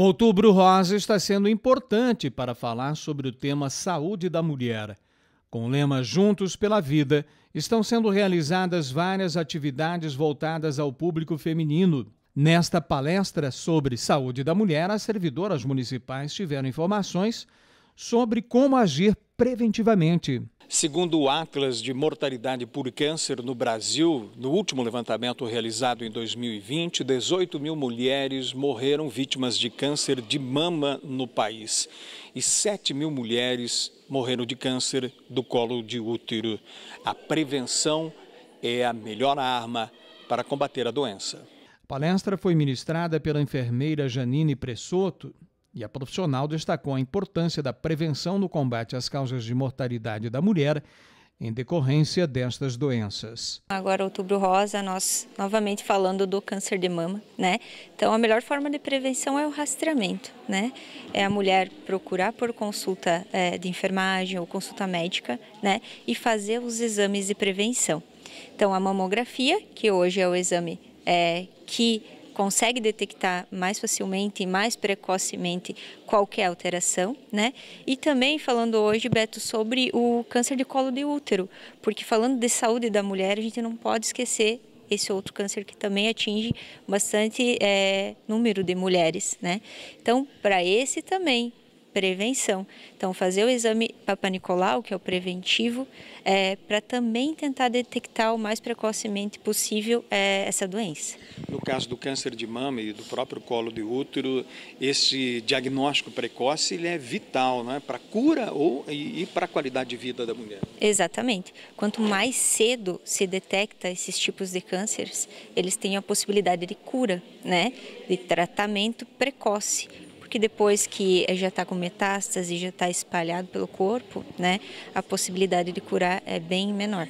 O Outubro Rosa está sendo importante para falar sobre o tema saúde da mulher. Com o lema Juntos pela Vida, estão sendo realizadas várias atividades voltadas ao público feminino. Nesta palestra sobre saúde da mulher, as servidoras municipais tiveram informações sobre como agir preventivamente. Segundo o Atlas de Mortalidade por Câncer no Brasil, no último levantamento realizado em 2020, 18 mil mulheres morreram vítimas de câncer de mama no país e 7 mil mulheres morreram de câncer do colo de útero. A prevenção é a melhor arma para combater a doença. A palestra foi ministrada pela enfermeira Janine Pressoto, e a profissional destacou a importância da prevenção no combate às causas de mortalidade da mulher em decorrência destas doenças. Agora, outubro rosa, nós novamente falando do câncer de mama, né? Então, a melhor forma de prevenção é o rastreamento, né? É a mulher procurar por consulta é, de enfermagem ou consulta médica, né? E fazer os exames de prevenção. Então, a mamografia, que hoje é o exame é, que consegue detectar mais facilmente e mais precocemente qualquer alteração, né? E também falando hoje, Beto, sobre o câncer de colo de útero, porque falando de saúde da mulher, a gente não pode esquecer esse outro câncer que também atinge bastante é, número de mulheres, né? Então, para esse também prevenção. Então, fazer o exame papanicolau, que é o preventivo, é, para também tentar detectar o mais precocemente possível é, essa doença. No caso do câncer de mama e do próprio colo de útero, esse diagnóstico precoce ele é vital né, para a cura ou, e, e para a qualidade de vida da mulher. Exatamente. Quanto mais cedo se detecta esses tipos de cânceres, eles têm a possibilidade de cura, né, de tratamento precoce porque depois que eh, já está com metástase, já está espalhado pelo corpo, né, a possibilidade de curar é bem menor.